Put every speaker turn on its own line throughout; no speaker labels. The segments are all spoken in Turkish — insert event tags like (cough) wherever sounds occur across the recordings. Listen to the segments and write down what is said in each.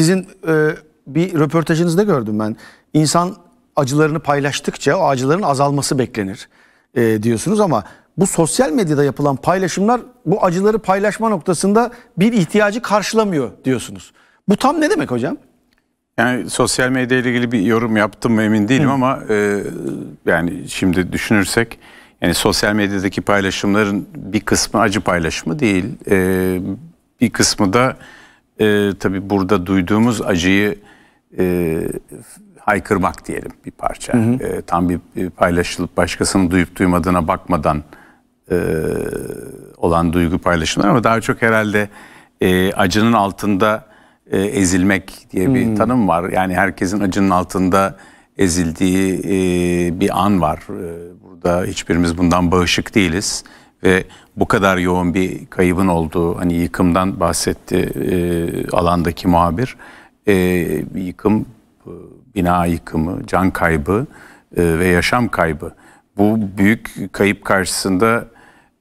Sizin e, bir röportajınızda gördüm ben. İnsan acılarını paylaştıkça o acıların azalması beklenir e, diyorsunuz ama bu sosyal medyada yapılan paylaşımlar bu acıları paylaşma noktasında bir ihtiyacı karşılamıyor diyorsunuz. Bu tam ne demek hocam?
Yani sosyal medya ile ilgili bir yorum yaptım mı emin değilim Hı. ama e, yani şimdi düşünürsek yani sosyal medyadaki paylaşımların bir kısmı acı paylaşımı değil. E, bir kısmı da e, tabii burada duyduğumuz acıyı e, haykırmak diyelim bir parça. Hı hı. E, tam bir, bir paylaşılıp başkasının duyup duymadığına bakmadan e, olan duygu paylaşımı ama daha çok herhalde e, acının altında e, ezilmek diye bir hmm. tanım var. Yani herkesin acının altında ezildiği e, bir an var. E, burada hiçbirimiz bundan bağışık değiliz ve bu kadar yoğun bir kaybın olduğu hani yıkımdan bahsetti e, alandaki muhabir. E, yıkım, bina yıkımı, can kaybı e, ve yaşam kaybı. Bu büyük kayıp karşısında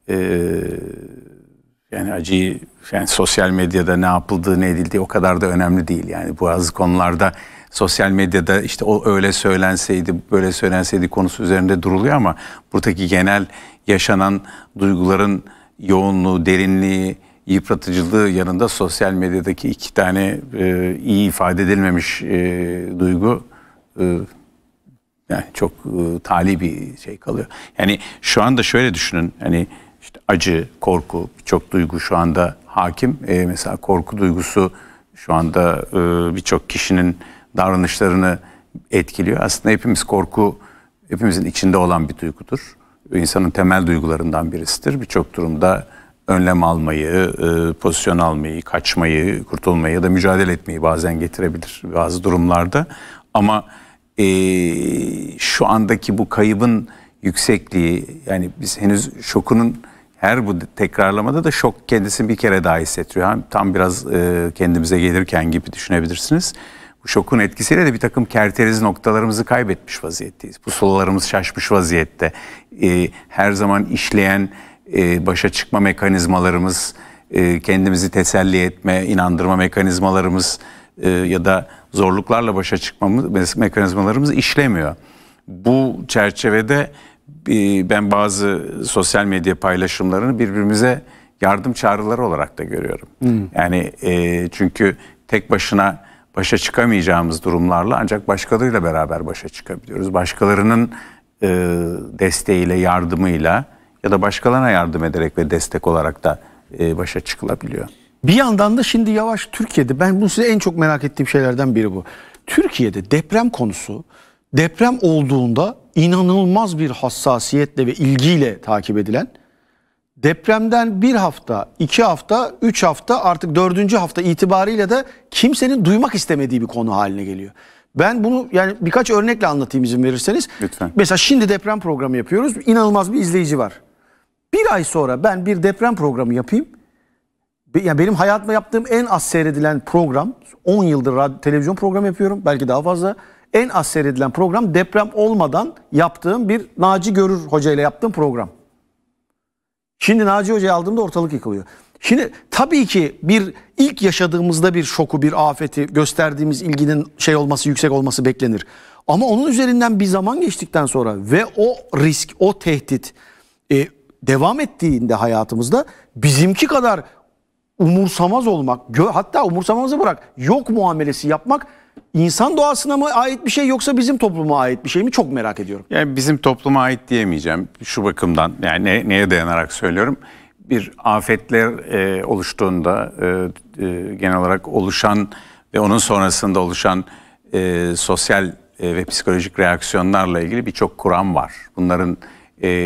e, yani acıyı yani sosyal medyada ne yapıldığı ne edildiği o kadar da önemli değil. Yani bu bazı konularda sosyal medyada işte o öyle söylenseydi böyle söylenseydi konusu üzerinde duruluyor ama buradaki genel yaşanan duyguların yoğunluğu, derinliği, yıpratıcılığı yanında sosyal medyadaki iki tane e, iyi ifade edilmemiş e, duygu e, yani çok e, tali bir şey kalıyor. Yani şu anda şöyle düşünün hani işte acı, korku birçok duygu şu anda hakim. E, mesela korku duygusu şu anda e, birçok kişinin davranışlarını etkiliyor. Aslında hepimiz korku hepimizin içinde olan bir duygudur insanın temel duygularından birisidir. Birçok durumda önlem almayı, e, pozisyon almayı, kaçmayı, kurtulmayı ya da mücadele etmeyi bazen getirebilir bazı durumlarda. Ama e, şu andaki bu kaybın yüksekliği yani biz henüz şokunun her bu tekrarlamada da şok kendisini bir kere daha hissettiriyor. tam biraz e, kendimize gelirken gibi düşünebilirsiniz bu şokun etkisiyle de bir takım kerteriz noktalarımızı kaybetmiş vaziyetteyiz. Pusulalarımız şaşmış vaziyette. E, her zaman işleyen e, başa çıkma mekanizmalarımız, e, kendimizi teselli etme, inandırma mekanizmalarımız e, ya da zorluklarla başa çıkma mekanizmalarımız işlemiyor. Bu çerçevede e, ben bazı sosyal medya paylaşımlarını birbirimize yardım çağrıları olarak da görüyorum. Hmm. Yani e, çünkü tek başına başa çıkamayacağımız durumlarla ancak başkalarıyla beraber başa çıkabiliyoruz. Başkalarının e, desteğiyle, yardımıyla ya da başkalarına yardım ederek ve destek olarak da e, başa çıkılabiliyor.
Bir yandan da şimdi yavaş Türkiye'de ben bunu size en çok merak ettiğim şeylerden biri bu. Türkiye'de deprem konusu deprem olduğunda inanılmaz bir hassasiyetle ve ilgiyle takip edilen depremden bir hafta, iki hafta, üç hafta artık dördüncü hafta itibariyle de kimsenin duymak istemediği bir konu haline geliyor. Ben bunu yani birkaç örnekle anlatayım izin verirseniz. Lütfen. Mesela şimdi deprem programı yapıyoruz. İnanılmaz bir izleyici var. Bir ay sonra ben bir deprem programı yapayım. Yani benim hayatımda yaptığım en az seyredilen program, 10 yıldır radyo, televizyon programı yapıyorum, belki daha fazla. En az seyredilen program deprem olmadan yaptığım bir Naci Görür Hoca ile yaptığım program. Şimdi Naci Hoca'yı aldığımda ortalık yıkılıyor. Şimdi tabii ki bir ilk yaşadığımızda bir şoku, bir afeti gösterdiğimiz ilginin şey olması, yüksek olması beklenir. Ama onun üzerinden bir zaman geçtikten sonra ve o risk, o tehdit e, devam ettiğinde hayatımızda bizimki kadar umursamaz olmak, hatta umursamazı bırak yok muamelesi yapmak insan doğasına mı ait bir şey yoksa bizim topluma ait bir şey mi çok merak ediyorum.
Yani bizim topluma ait diyemeyeceğim şu bakımdan yani ne, neye dayanarak söylüyorum. Bir afetler e, oluştuğunda e, e, genel olarak oluşan ve onun sonrasında oluşan e, sosyal e, ve psikolojik reaksiyonlarla ilgili birçok kuram var. Bunların e, e,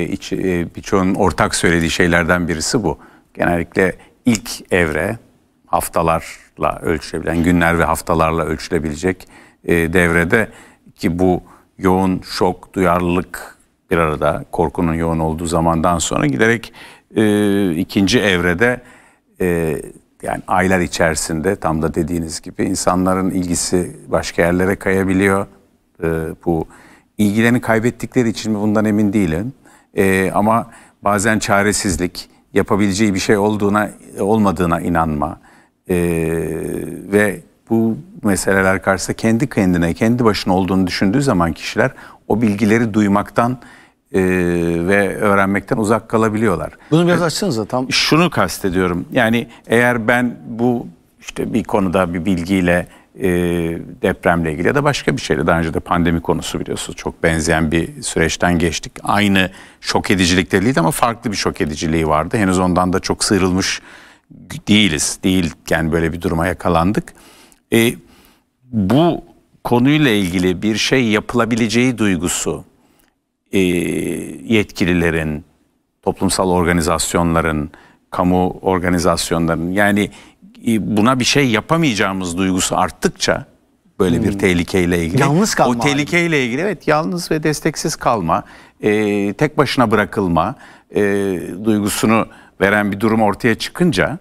birçoğunun ortak söylediği şeylerden birisi bu. Genellikle ilk evre haftalarla ölçülebilen, günler ve haftalarla ölçülebilecek e, devrede ki bu yoğun şok, duyarlılık bir arada korkunun yoğun olduğu zamandan sonra giderek e, ikinci evrede e, yani aylar içerisinde tam da dediğiniz gibi insanların ilgisi başka yerlere kayabiliyor. E, bu ilgilerini kaybettikleri için mi bundan emin değilim. E, ama bazen çaresizlik, yapabileceği bir şey olduğuna olmadığına inanma e, ve bu meseleler karşısında kendi kendine kendi başına olduğunu düşündüğü zaman kişiler o bilgileri duymaktan e, ve öğrenmekten uzak kalabiliyorlar. Bunu biraz açsanıza tam. Şunu kastediyorum yani eğer ben bu işte bir konuda bir bilgiyle e, depremle ilgili ya da başka bir şeyle. Daha önce de pandemi konusu biliyorsunuz çok benzeyen bir süreçten geçtik. Aynı şok edicilikte değildi ama farklı bir şok ediciliği vardı. Henüz ondan da çok sıyrılmış değiliz. Değilken böyle bir duruma yakalandık. E, bu konuyla ilgili bir şey yapılabileceği duygusu e, yetkililerin, toplumsal organizasyonların, kamu organizasyonlarının yani e, buna bir şey yapamayacağımız duygusu arttıkça böyle hmm. bir tehlikeyle ilgili. Yalnız kalma. O tehlikeyle ilgili evet yalnız ve desteksiz kalma, e, tek başına bırakılma e, duygusunu veren bir durum ortaya çıkınca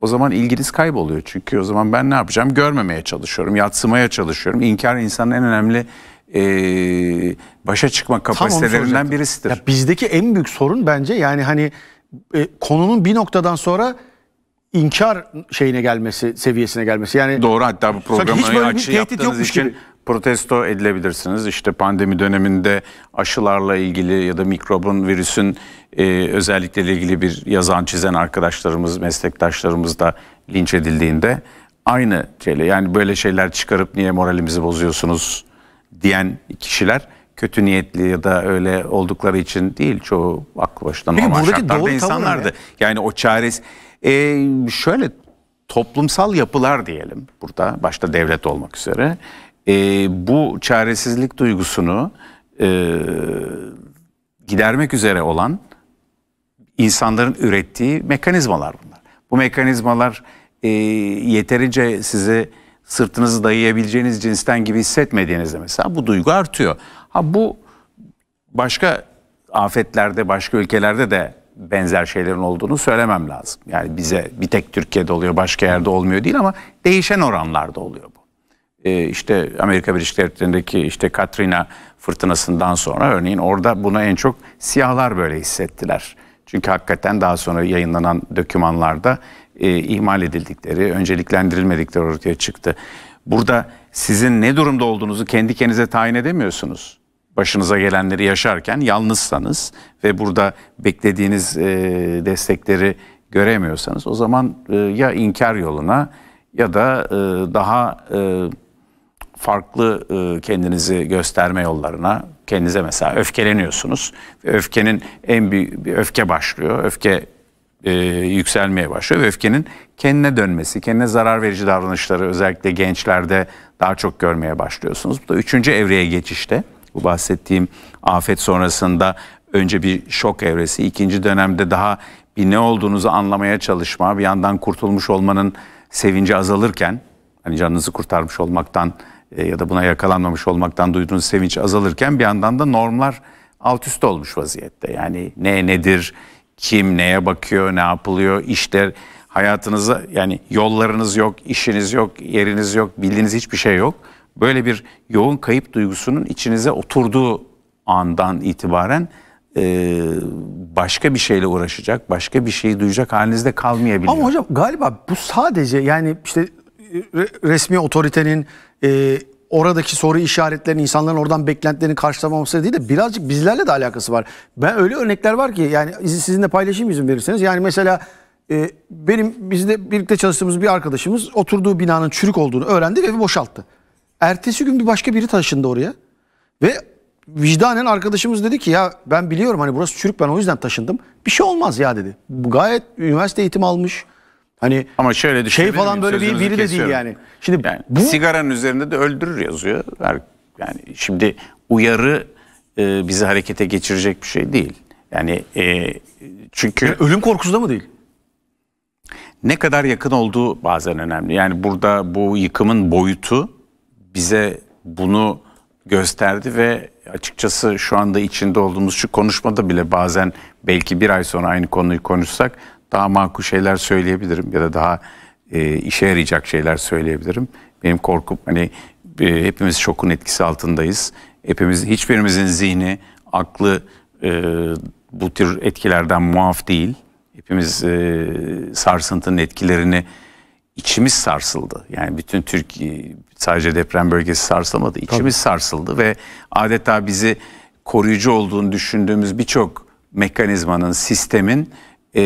o zaman ilginiz kayboluyor. Çünkü o zaman ben ne yapacağım? Görmemeye çalışıyorum, yatsımaya çalışıyorum. İnkar insanın en önemli e, başa
çıkma kapasitelerinden birisidir. Ya bizdeki en büyük sorun bence yani hani e, konunun bir noktadan sonra inkar şeyine gelmesi, seviyesine gelmesi. Yani Doğru hatta bu programı hiç böyle bir tehdit yaptığınız için gibi.
protesto edilebilirsiniz. İşte pandemi döneminde aşılarla ilgili ya da mikrobun, virüsün e, özellikleriyle ilgili bir yazan, çizen arkadaşlarımız, meslektaşlarımız da linç edildiğinde aynı şeyle yani böyle şeyler çıkarıp niye moralimizi bozuyorsunuz diyen kişiler kötü niyetli ya da öyle oldukları için değil çoğu aklı başından Peki, normal doğru insanlardı. Ne? Yani o çares, e, şöyle toplumsal yapılar diyelim burada başta devlet olmak üzere e, bu çaresizlik duygusunu e, gidermek üzere olan insanların ürettiği mekanizmalar bunlar. Bu mekanizmalar e, yeterince sizi sırtınızı dayayabileceğiniz cinsten gibi hissetmediğinizde mesela bu duygu artıyor. Ha bu başka afetlerde, başka ülkelerde de benzer şeylerin olduğunu söylemem lazım. Yani bize bir tek Türkiye'de oluyor, başka yerde olmuyor değil ama değişen oranlarda oluyor bu. Ee, işte Amerika Birleşik Devletleri'ndeki işte Katrina fırtınasından sonra örneğin orada buna en çok siyahlar böyle hissettiler. Çünkü hakikaten daha sonra yayınlanan dokümanlarda e, ihmal edildikleri, önceliklendirilmedikleri ortaya çıktı. Burada sizin ne durumda olduğunuzu kendi kendinize tayin edemiyorsunuz başınıza gelenleri yaşarken yalnızsanız ve burada beklediğiniz e, destekleri göremiyorsanız o zaman e, ya inkar yoluna ya da e, daha e, farklı e, kendinizi gösterme yollarına kendinize mesela öfkeleniyorsunuz. Öfkenin en büyük bir öfke başlıyor. Öfke e, yükselmeye başlıyor ve öfkenin kendine dönmesi, kendine zarar verici davranışları özellikle gençlerde daha çok görmeye başlıyorsunuz. Bu da üçüncü evreye geçişte bu bahsettiğim afet sonrasında önce bir şok evresi, ikinci dönemde daha bir ne olduğunuzu anlamaya çalışma, bir yandan kurtulmuş olmanın sevinci azalırken, hani canınızı kurtarmış olmaktan e, ya da buna yakalanmamış olmaktan duyduğunuz sevinç azalırken bir yandan da normlar alt üst olmuş vaziyette. Yani ne nedir, kim neye bakıyor, ne yapılıyor, işler hayatınıza yani yollarınız yok, işiniz yok, yeriniz yok, bildiğiniz hiçbir şey yok böyle bir yoğun kayıp duygusunun içinize oturduğu andan itibaren e, başka bir şeyle uğraşacak, başka bir şeyi duyacak
halinizde kalmayabiliyor. Ama hocam galiba bu sadece yani işte e, resmi otoritenin e, oradaki soru işaretlerini, insanların oradan beklentilerini karşılamaması değil de birazcık bizlerle de alakası var. Ben öyle örnekler var ki yani sizinle paylaşayım izin verirseniz. Yani mesela e, benim bizde birlikte çalıştığımız bir arkadaşımız oturduğu binanın çürük olduğunu öğrendi ve boşalttı. Ertesi gün bir başka biri taşındı oraya. Ve vicdanen arkadaşımız dedi ki ya ben biliyorum hani burası çürük ben o yüzden taşındım. Bir şey olmaz ya dedi. Bu gayet üniversite eğitimi almış. Hani
Ama şöyle şey falan böyle bir biri de değil yani. Şimdi yani bu... sigaranın üzerinde de öldürür yazıyor. Yani şimdi uyarı e, bizi harekete geçirecek bir şey değil. Yani e, çünkü yani
ölüm korkusu da mı değil?
Ne kadar yakın olduğu bazen önemli. Yani burada bu yıkımın boyutu bize bunu gösterdi ve açıkçası şu anda içinde olduğumuz şu konuşmada bile bazen belki bir ay sonra aynı konuyu konuşsak daha makul şeyler söyleyebilirim ya da daha e, işe yarayacak şeyler söyleyebilirim. Benim korkum hani e, hepimiz şokun etkisi altındayız. Hepimiz hiçbirimizin zihni, aklı e, bu tür etkilerden muaf değil. Hepimiz e, sarsıntının etkilerini içimiz sarsıldı. Yani bütün Türkiye sadece deprem bölgesi sarsılmadı. İçimiz Tabii. sarsıldı ve adeta bizi koruyucu olduğunu düşündüğümüz birçok mekanizmanın, sistemin e,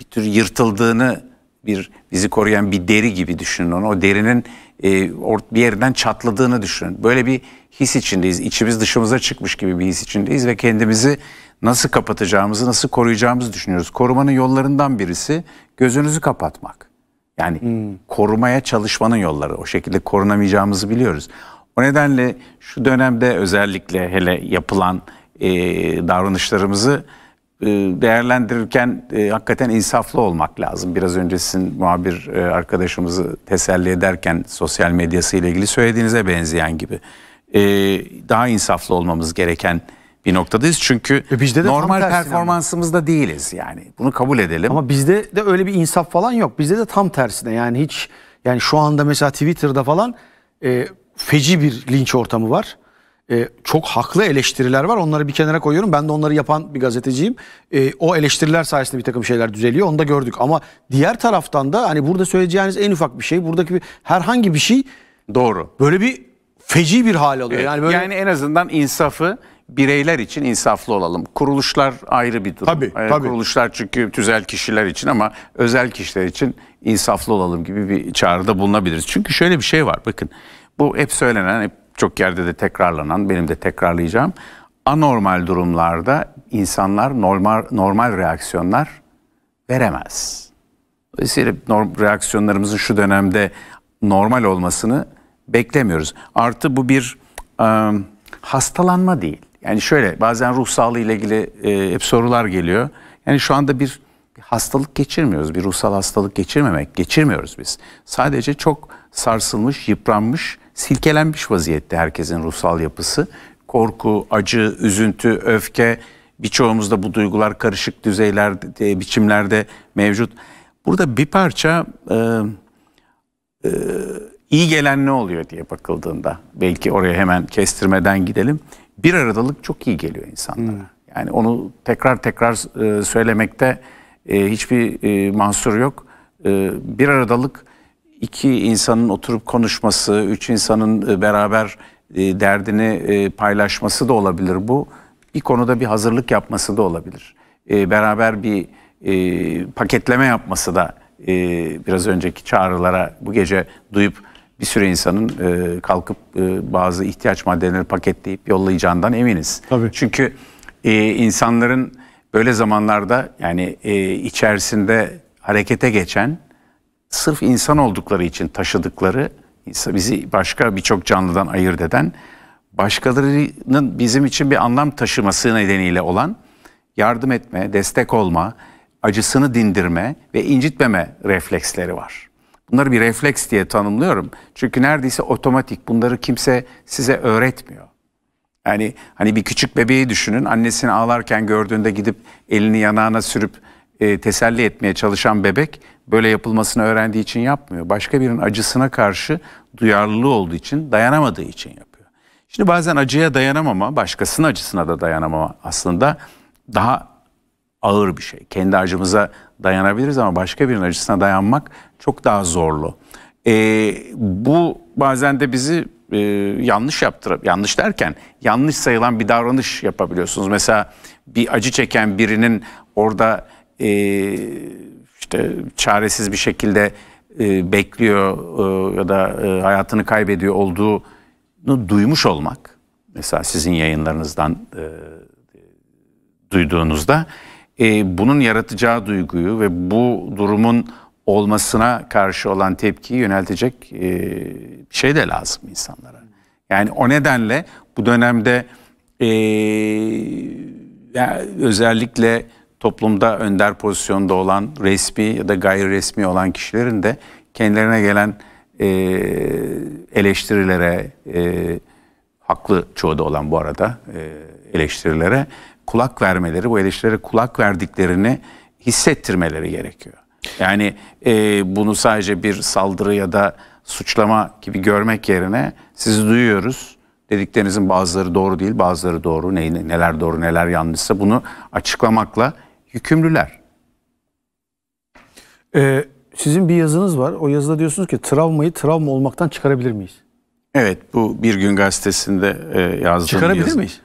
bir tür yırtıldığını bir bizi koruyan bir deri gibi düşünün onu. O derinin e, bir yerinden çatladığını düşünün. Böyle bir his içindeyiz. İçimiz dışımıza çıkmış gibi bir his içindeyiz ve kendimizi nasıl kapatacağımızı, nasıl koruyacağımızı düşünüyoruz. Korumanın yollarından birisi gözünüzü kapatmak. Yani hmm. korumaya çalışmanın yolları. O şekilde korunamayacağımızı biliyoruz. O nedenle şu dönemde özellikle hele yapılan e, davranışlarımızı e, değerlendirirken e, hakikaten insaflı olmak lazım. Biraz öncesin muhabir e, arkadaşımızı teselli ederken sosyal medyası ile ilgili söylediğinize benzeyen gibi e, daha insaflı olmamız gereken bir noktadayız. Çünkü e bizde de normal performansımızda yani. değiliz yani. Bunu kabul edelim. Ama
bizde de öyle bir insaf falan yok. Bizde de tam tersine yani hiç yani şu anda mesela Twitter'da falan e, feci bir linç ortamı var. E, çok haklı eleştiriler var. Onları bir kenara koyuyorum. Ben de onları yapan bir gazeteciyim. E, o eleştiriler sayesinde bir takım şeyler düzeliyor. Onu da gördük. Ama diğer taraftan da hani burada söyleyeceğiniz en ufak bir şey, buradaki bir, herhangi bir şey doğru. Böyle bir feci bir hal alıyor. E, yani böyle yani en azından insafı
bireyler için insaflı olalım. Kuruluşlar ayrı bir durum. Tabii, ee, tabii. Kuruluşlar çünkü tüzel kişiler için ama özel kişiler için insaflı olalım gibi bir çağrıda bulunabiliriz. Çünkü şöyle bir şey var bakın. Bu hep söylenen, hep çok yerde de tekrarlanan, benim de tekrarlayacağım. Anormal durumlarda insanlar normal normal reaksiyonlar veremez. Dolayısıyla norm, reaksiyonlarımızın şu dönemde normal olmasını beklemiyoruz. Artı bu bir ıı, hastalanma değil. Yani şöyle bazen ruh sağlığı ile ilgili e, hep sorular geliyor. Yani şu anda bir, bir hastalık geçirmiyoruz. Bir ruhsal hastalık geçirmemek, geçirmiyoruz biz. Sadece çok sarsılmış, yıpranmış, silkelenmiş vaziyette herkesin ruhsal yapısı. Korku, acı, üzüntü, öfke birçoğumuzda bu duygular karışık düzeylerde, e, biçimlerde mevcut. Burada bir parça e, e, iyi gelen ne oluyor diye bakıldığında belki oraya hemen kestirmeden gidelim bir aradalık çok iyi geliyor insanlara. Hmm. Yani onu tekrar tekrar e, söylemekte e, hiçbir e, mahsur yok. E, bir aradalık iki insanın oturup konuşması, üç insanın e, beraber e, derdini e, paylaşması da olabilir bu. Bir konuda bir hazırlık yapması da olabilir. E, beraber bir e, paketleme yapması da e, biraz önceki çağrılara bu gece duyup bir süre insanın e, kalkıp e, bazı ihtiyaç maddeleri paketleyip yollayacağından eminiz. Tabii. Çünkü e, insanların böyle zamanlarda yani e, içerisinde harekete geçen sırf insan oldukları için taşıdıkları bizi başka birçok canlıdan ayırt eden başkalarının bizim için bir anlam taşıması nedeniyle olan yardım etme, destek olma, acısını dindirme ve incitmeme refleksleri var. Bunları bir refleks diye tanımlıyorum. Çünkü neredeyse otomatik. Bunları kimse size öğretmiyor. Yani hani bir küçük bebeği düşünün. Annesini ağlarken gördüğünde gidip elini yanağına sürüp e, teselli etmeye çalışan bebek böyle yapılmasını öğrendiği için yapmıyor. Başka birinin acısına karşı duyarlılığı olduğu için, dayanamadığı için yapıyor. Şimdi bazen acıya dayanamama, başkasının acısına da dayanamama aslında daha ağır bir şey. Kendi acımıza dayanabiliriz ama başka birinin acısına dayanmak çok daha zorlu. E, bu bazen de bizi e, yanlış yaptırıp yanlış derken yanlış sayılan bir davranış yapabiliyorsunuz. Mesela bir acı çeken birinin orada e, işte çaresiz bir şekilde e, bekliyor e, ya da e, hayatını kaybediyor olduğunu duymuş olmak mesela sizin yayınlarınızdan e, duyduğunuzda e, bunun yaratacağı duyguyu ve bu durumun olmasına karşı olan tepkiyi yöneltecek e, şey de lazım insanlara. Yani o nedenle bu dönemde e, özellikle toplumda önder pozisyonda olan resmi ya da gayri resmi olan kişilerin de kendilerine gelen e, eleştirilere haklı çoğu da olan bu arada eleştirilere kulak vermeleri bu eleştirilere kulak verdiklerini hissettirmeleri gerekiyor. Yani e, bunu sadece bir saldırı ya da suçlama gibi görmek yerine sizi duyuyoruz. Dediklerinizin bazıları doğru değil, bazıları doğru. Ne, neler doğru, neler yanlışsa bunu açıklamakla yükümlüler.
Ee, sizin bir yazınız var. O yazıda diyorsunuz ki travmayı travma olmaktan çıkarabilir miyiz?
Evet, bu Bir Gün Gazetesi'nde e, yazdığım Çıkarabilir yazı. miyiz?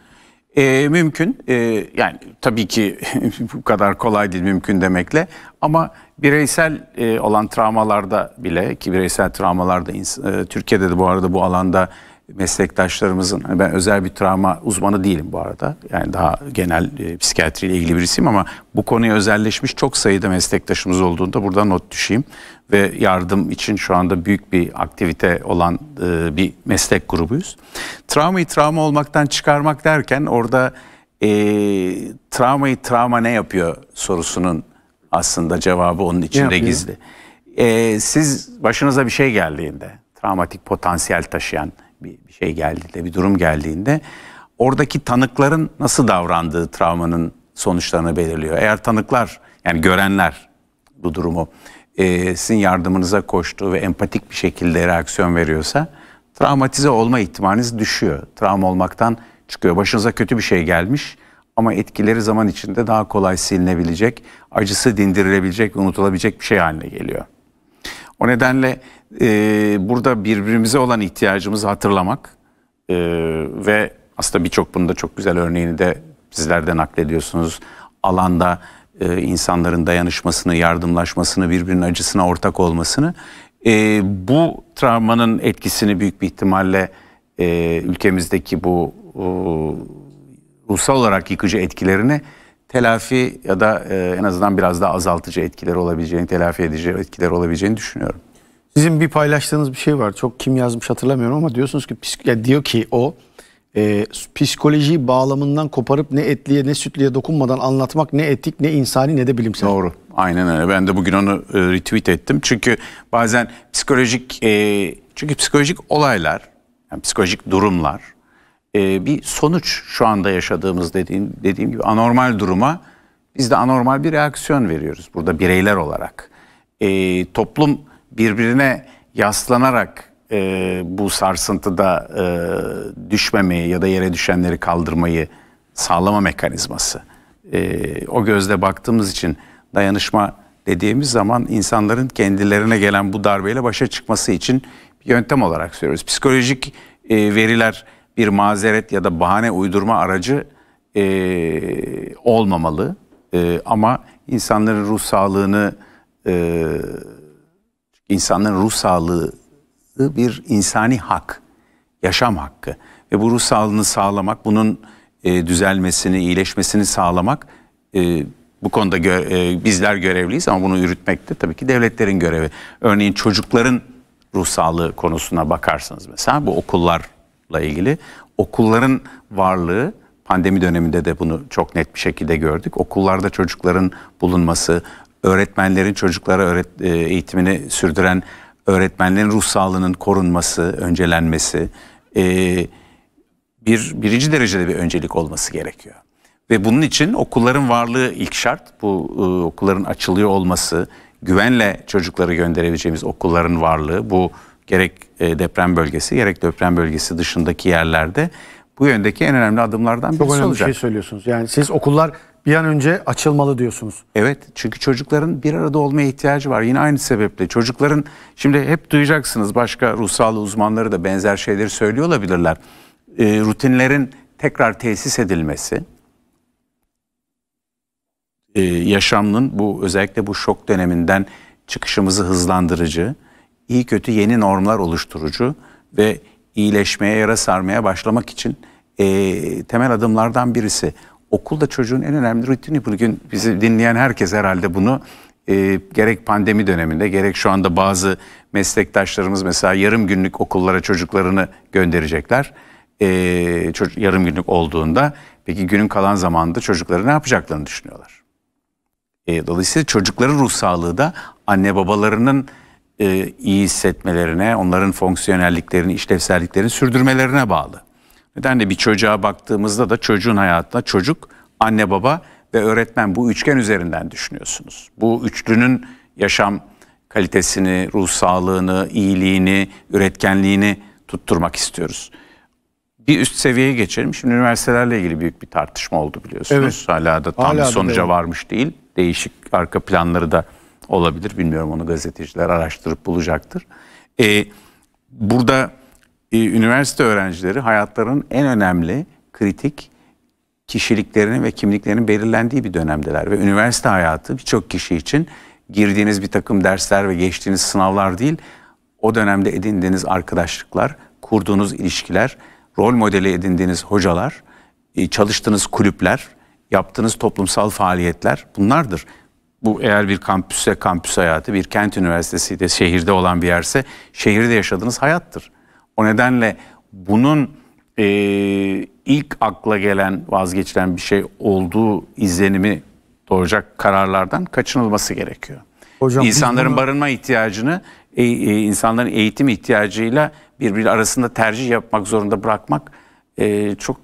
E, mümkün. E, yani tabii ki (laughs) bu kadar kolay değil mümkün demekle. Ama bireysel e, olan travmalarda bile ki bireysel travmalarda e, Türkiye'de de bu arada bu alanda meslektaşlarımızın, hani ben özel bir travma uzmanı değilim bu arada. Yani daha genel e, psikiyatriyle ilgili birisiyim ama bu konuya özelleşmiş çok sayıda meslektaşımız olduğunda buradan not düşeyim. Ve yardım için şu anda büyük bir aktivite olan e, bir meslek grubuyuz. Travmayı travma olmaktan çıkarmak derken orada e, travmayı travma ne yapıyor sorusunun aslında cevabı onun içinde gizli. E, siz başınıza bir şey geldiğinde travmatik potansiyel taşıyan bir, bir şey geldiğinde, bir durum geldiğinde oradaki tanıkların nasıl davrandığı travmanın sonuçlarını belirliyor. Eğer tanıklar yani görenler bu durumu e, sizin yardımınıza koştu ve empatik bir şekilde reaksiyon veriyorsa travmatize olma ihtimaliniz düşüyor. Travma olmaktan çıkıyor. Başınıza kötü bir şey gelmiş ama etkileri zaman içinde daha kolay silinebilecek, acısı dindirilebilecek, unutulabilecek bir şey haline geliyor. O nedenle e, burada birbirimize olan ihtiyacımızı hatırlamak e, ve aslında birçok bunun da çok güzel örneğini de sizlerden de naklediyorsunuz. Alanda e, insanların dayanışmasını, yardımlaşmasını, birbirinin acısına ortak olmasını. E, bu travmanın etkisini büyük bir ihtimalle e, ülkemizdeki bu e, ruhsal olarak yıkıcı etkilerini telafi ya da e, en azından biraz daha azaltıcı etkileri olabileceğini, telafi edici etkileri olabileceğini düşünüyorum.
Sizin bir paylaştığınız bir şey var. Çok kim yazmış hatırlamıyorum ama diyorsunuz ki ya diyor ki o e, psikolojiyi bağlamından koparıp ne etliye ne sütliye dokunmadan anlatmak ne etik ne insani ne de bilimsel. Doğru.
Aynen öyle. Ben de bugün onu e, retweet ettim. Çünkü bazen psikolojik e, çünkü psikolojik olaylar, yani psikolojik durumlar e, bir sonuç şu anda yaşadığımız dediğim, dediğim gibi anormal duruma biz de anormal bir reaksiyon veriyoruz burada bireyler olarak. E, toplum birbirine yaslanarak e, bu sarsıntıda e, düşmemeyi ya da yere düşenleri kaldırmayı sağlama mekanizması. E, o gözle baktığımız için dayanışma dediğimiz zaman insanların kendilerine gelen bu darbeyle başa çıkması için bir yöntem olarak söylüyoruz. Psikolojik e, veriler bir mazeret ya da bahane uydurma aracı e, olmamalı. E, ama insanların ruh sağlığını e, insanların ruh sağlığı bir insani hak, yaşam hakkı ve bu ruh sağlığını sağlamak, bunun e, düzelmesini, iyileşmesini sağlamak e, bu konuda gö e, bizler görevliyiz ama bunu yürütmek de tabii ki devletlerin görevi. Örneğin çocukların ruh sağlığı konusuna bakarsanız mesela bu okullar ilgili okulların varlığı pandemi döneminde de bunu çok net bir şekilde gördük. Okullarda çocukların bulunması, öğretmenlerin çocuklara öğret e, eğitimini sürdüren öğretmenlerin ruh sağlığının korunması, öncelenmesi e, bir birinci derecede bir öncelik olması gerekiyor. Ve bunun için okulların varlığı ilk şart. Bu e, okulların açılıyor olması, güvenle çocukları gönderebileceğimiz okulların varlığı bu gerek e, deprem bölgesi gerek deprem bölgesi dışındaki yerlerde bu yöndeki en önemli adımlardan Çok birisi olacak. Çok önemli bir şey
söylüyorsunuz. Yani siz okullar bir an önce açılmalı diyorsunuz. Evet çünkü çocukların bir arada
olmaya ihtiyacı var. Yine aynı sebeple çocukların şimdi hep duyacaksınız başka ruhsal uzmanları da benzer şeyleri söylüyor olabilirler. E, rutinlerin tekrar tesis edilmesi, e, yaşamının bu özellikle bu şok döneminden çıkışımızı hızlandırıcı, iyi kötü yeni normlar oluşturucu ve iyileşmeye, yara sarmaya başlamak için e, temel adımlardan birisi. Okulda çocuğun en önemli rutini bugün bizi dinleyen herkes herhalde bunu e, gerek pandemi döneminde gerek şu anda bazı meslektaşlarımız mesela yarım günlük okullara çocuklarını gönderecekler. E, çocuk, yarım günlük olduğunda peki günün kalan zamanında çocukları ne yapacaklarını düşünüyorlar. E, dolayısıyla çocukların ruh sağlığı da anne babalarının e, iyi hissetmelerine, onların fonksiyonelliklerini, işlevselliklerini sürdürmelerine bağlı. Neden de bir çocuğa baktığımızda da çocuğun hayatına çocuk, anne baba ve öğretmen bu üçgen üzerinden düşünüyorsunuz. Bu üçlünün yaşam kalitesini, ruh sağlığını, iyiliğini, üretkenliğini tutturmak istiyoruz. Bir üst seviyeye geçelim. Şimdi üniversitelerle ilgili büyük bir tartışma oldu biliyorsunuz. Evet. Hala da tam Hala bir sonuca de. varmış değil. Değişik arka planları da olabilir. Bilmiyorum onu gazeteciler araştırıp bulacaktır. E, burada e, üniversite öğrencileri hayatlarının en önemli kritik kişiliklerinin ve kimliklerinin belirlendiği bir dönemdeler. Ve üniversite hayatı birçok kişi için girdiğiniz bir takım dersler ve geçtiğiniz sınavlar değil, o dönemde edindiğiniz arkadaşlıklar, kurduğunuz ilişkiler, rol modeli edindiğiniz hocalar, e, çalıştığınız kulüpler, yaptığınız toplumsal faaliyetler bunlardır bu eğer bir kampüse, kampüs hayatı, bir kent üniversitesi de şehirde olan bir yerse şehirde yaşadığınız hayattır. O nedenle bunun e, ilk akla gelen vazgeçilen bir şey olduğu izlenimi doğacak kararlardan kaçınılması gerekiyor. Hocam, insanların bunu... barınma ihtiyacını, e, e, insanların eğitim ihtiyacıyla birbiri arasında tercih yapmak zorunda bırakmak e, çok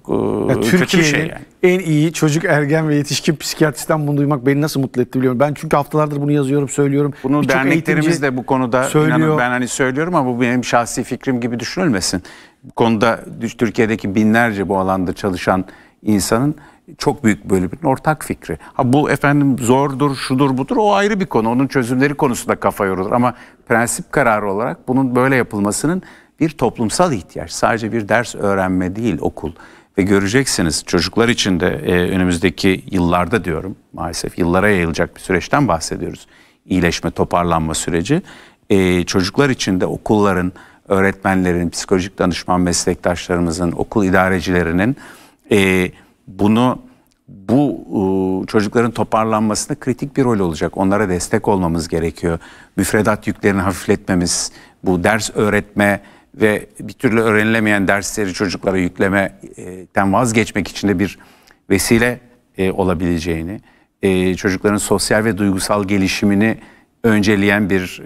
e, ya, kötü bir şey yani.
En iyi çocuk, ergen ve yetişkin psikiyatristen bunu duymak beni nasıl mutlu etti biliyorum. Ben çünkü haftalardır bunu yazıyorum, söylüyorum. Bunu bir derneklerimiz de bu konuda söylüyor. inanın ben
hani söylüyorum ama bu benim şahsi fikrim gibi düşünülmesin. Bu konuda Türkiye'deki binlerce bu alanda çalışan insanın çok büyük bölümün ortak fikri. Ha bu efendim zordur, şudur, budur o ayrı bir konu. Onun çözümleri konusunda kafa yorulur ama prensip kararı olarak bunun böyle yapılmasının bir toplumsal ihtiyaç. Sadece bir ders öğrenme değil okul. Ve göreceksiniz çocuklar için de e, önümüzdeki yıllarda diyorum maalesef yıllara yayılacak bir süreçten bahsediyoruz. İyileşme, toparlanma süreci. E, çocuklar için de okulların, öğretmenlerin, psikolojik danışman meslektaşlarımızın, okul idarecilerinin e, bunu bu çocukların toparlanmasında kritik bir rol olacak. Onlara destek olmamız gerekiyor. Müfredat yüklerini hafifletmemiz, bu ders öğretme ve bir türlü öğrenilemeyen dersleri çocuklara yüklemeden e, vazgeçmek için de bir vesile e, olabileceğini, e, çocukların sosyal ve duygusal gelişimini önceleyen bir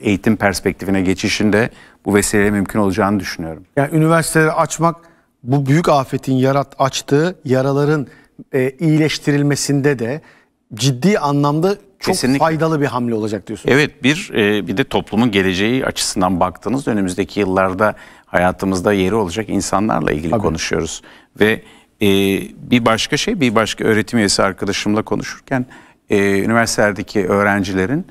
eğitim perspektifine geçişinde bu vesileyle mümkün olacağını düşünüyorum.
Yani üniversiteleri açmak bu büyük afetin yarat açtığı yaraların e, iyileştirilmesinde de ciddi anlamda çok Kesinlikle. faydalı bir hamle olacak diyorsun.
Evet bir e, bir de toplumun geleceği açısından baktığınız önümüzdeki yıllarda hayatımızda yeri olacak insanlarla ilgili Tabii. konuşuyoruz. Ve e, bir başka şey bir başka öğretim üyesi arkadaşımla konuşurken e, üniversitedeki öğrencilerin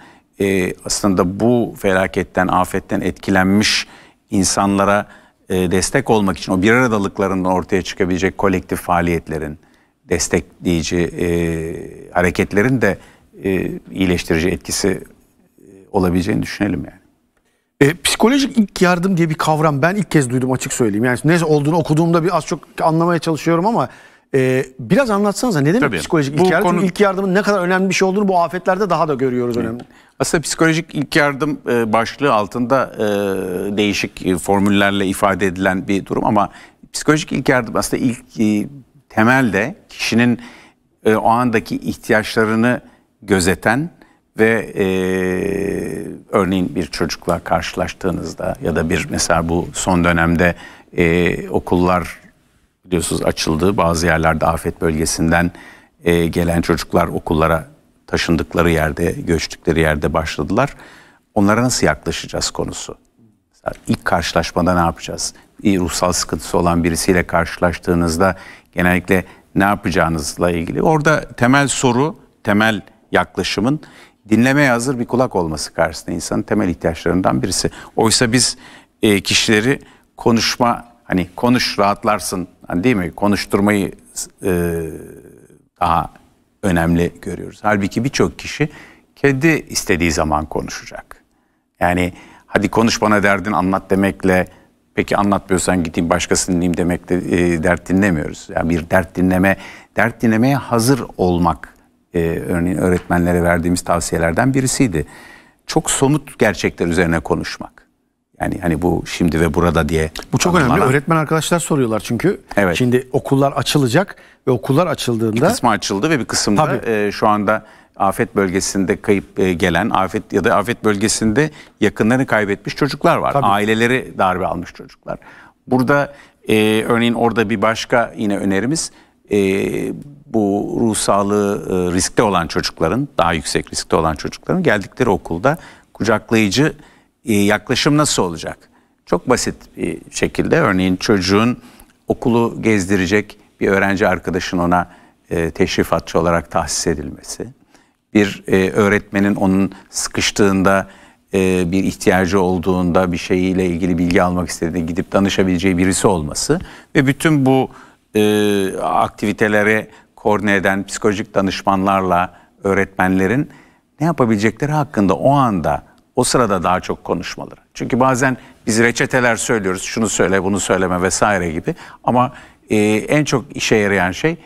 aslında bu felaketten afetten etkilenmiş insanlara destek olmak için o bir aradalıklarından ortaya çıkabilecek kolektif faaliyetlerin destekleyici e, hareketlerin de e, iyileştirici etkisi e, olabileceğini düşünelim yani.
E, psikolojik ilk yardım diye bir kavram ben ilk kez duydum açık söyleyeyim. Yani ne olduğunu okuduğumda bir az çok anlamaya çalışıyorum ama e, biraz anlatsanıza ne demek psikolojik ilk yardım? Konu... İlk yardımın ne kadar önemli bir şey olduğunu bu afetlerde daha da görüyoruz evet. önemli.
Aslında psikolojik ilk yardım e, başlığı altında e, değişik e, formüllerle ifade edilen bir durum ama psikolojik ilk yardım aslında ilk e, temel kişinin e, o andaki ihtiyaçlarını gözeten ve e, örneğin bir çocukla karşılaştığınızda ya da bir mesela bu son dönemde e, okullar biliyorsunuz açıldı. Bazı yerlerde afet bölgesinden e, gelen çocuklar okullara taşındıkları yerde, göçtükleri yerde başladılar. Onlara nasıl yaklaşacağız konusu. Mesela ilk karşılaşmada ne yapacağız? Bir ruhsal sıkıntısı olan birisiyle karşılaştığınızda Genellikle ne yapacağınızla ilgili. Orada temel soru, temel yaklaşımın dinlemeye hazır bir kulak olması karşısında insanın temel ihtiyaçlarından birisi. Oysa biz e, kişileri konuşma, hani konuş rahatlarsın hani değil mi? Konuşturmayı e, daha önemli görüyoruz. Halbuki birçok kişi kendi istediği zaman konuşacak. Yani hadi konuş bana derdin anlat demekle Peki anlatmıyorsan gideyim başkasını dinleyeyim demek de e, dert dinlemiyoruz. Yani bir dert dinleme, dert dinlemeye hazır olmak e, örneğin öğretmenlere verdiğimiz tavsiyelerden birisiydi. Çok somut gerçekler üzerine konuşmak. Yani hani bu şimdi ve burada diye.
Bu çok anlanan... önemli. Öğretmen arkadaşlar soruyorlar çünkü. Evet. Şimdi okullar açılacak ve
okullar açıldığında... Bir kısmı açıldı ve bir kısım da e, şu anda afet bölgesinde kayıp e, gelen afet ya da afet bölgesinde yakınlarını kaybetmiş çocuklar var. Tabii. Aileleri darbe almış çocuklar. Burada e, örneğin orada bir başka yine önerimiz e, bu ruh sağlığı e, riskte olan çocukların daha yüksek riskte olan çocukların geldikleri okulda kucaklayıcı e, yaklaşım nasıl olacak? Çok basit bir e, şekilde örneğin çocuğun okulu gezdirecek bir öğrenci arkadaşın ona e, teşrifatçı olarak tahsis edilmesi, bir e, öğretmenin onun sıkıştığında e, bir ihtiyacı olduğunda bir şeyiyle ilgili bilgi almak istediğinde gidip danışabileceği birisi olması ve bütün bu e, aktivitelere koordine eden psikolojik danışmanlarla öğretmenlerin ne yapabilecekleri hakkında o anda o sırada daha çok konuşmaları. Çünkü bazen biz reçeteler söylüyoruz şunu söyle bunu söyleme vesaire gibi ama e, en çok işe yarayan şey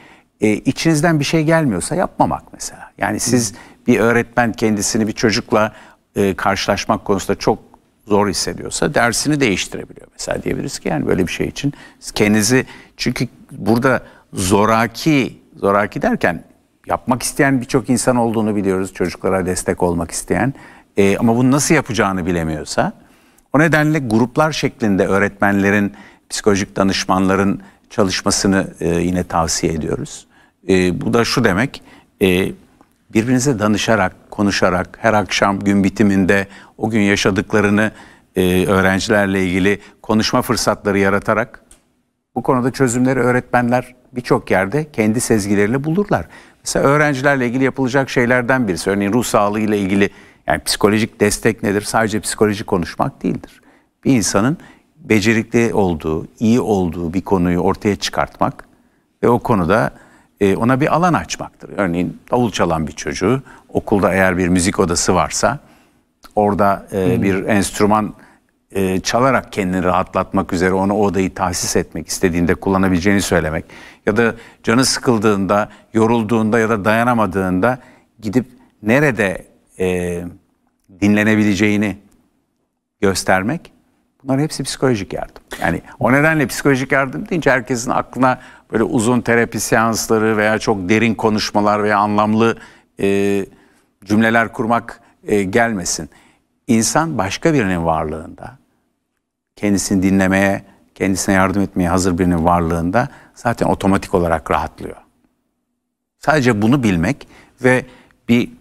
e, içinizden bir şey gelmiyorsa yapmamak mesela. Yani siz hmm. bir öğretmen kendisini bir çocukla e, karşılaşmak konusunda çok zor hissediyorsa dersini değiştirebiliyor. Mesela diyebiliriz ki yani böyle bir şey için kendinizi çünkü burada zoraki zoraki derken yapmak isteyen birçok insan olduğunu biliyoruz. Çocuklara destek olmak isteyen e, ama bunu nasıl yapacağını bilemiyorsa o nedenle gruplar şeklinde öğretmenlerin, psikolojik danışmanların çalışmasını e, yine tavsiye ediyoruz. E, bu da şu demek, e, birbirinize danışarak, konuşarak, her akşam gün bitiminde o gün yaşadıklarını e, öğrencilerle ilgili konuşma fırsatları yaratarak bu konuda çözümleri öğretmenler birçok yerde kendi sezgileriyle bulurlar. Mesela öğrencilerle ilgili yapılacak şeylerden birisi, örneğin ruh sağlığı ile ilgili yani psikolojik destek nedir? Sadece psikolojik konuşmak değildir. Bir insanın becerikli olduğu, iyi olduğu bir konuyu ortaya çıkartmak ve o konuda e, ona bir alan açmaktır. Örneğin davul çalan bir çocuğu okulda eğer bir müzik odası varsa orada e, bir enstrüman e, çalarak kendini rahatlatmak üzere onu o odayı tahsis etmek istediğinde kullanabileceğini söylemek ya da canı sıkıldığında, yorulduğunda ya da dayanamadığında gidip nerede dinlenebileceğini göstermek Bunlar hepsi psikolojik yardım. Yani o nedenle psikolojik yardım deyince herkesin aklına böyle uzun terapi seansları veya çok derin konuşmalar veya anlamlı e, cümleler kurmak e, gelmesin. İnsan başka birinin varlığında, kendisini dinlemeye, kendisine yardım etmeye hazır birinin varlığında zaten otomatik olarak rahatlıyor. Sadece bunu bilmek ve bir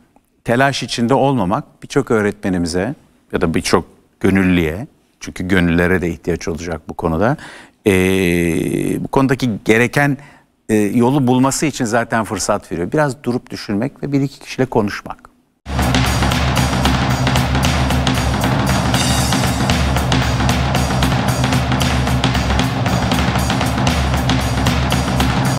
telaş içinde olmamak birçok öğretmenimize ya da birçok gönüllüye çünkü gönüllere de ihtiyaç olacak bu konuda. E, bu konudaki gereken e, yolu bulması için zaten fırsat veriyor. Biraz durup düşünmek ve bir iki kişiyle konuşmak.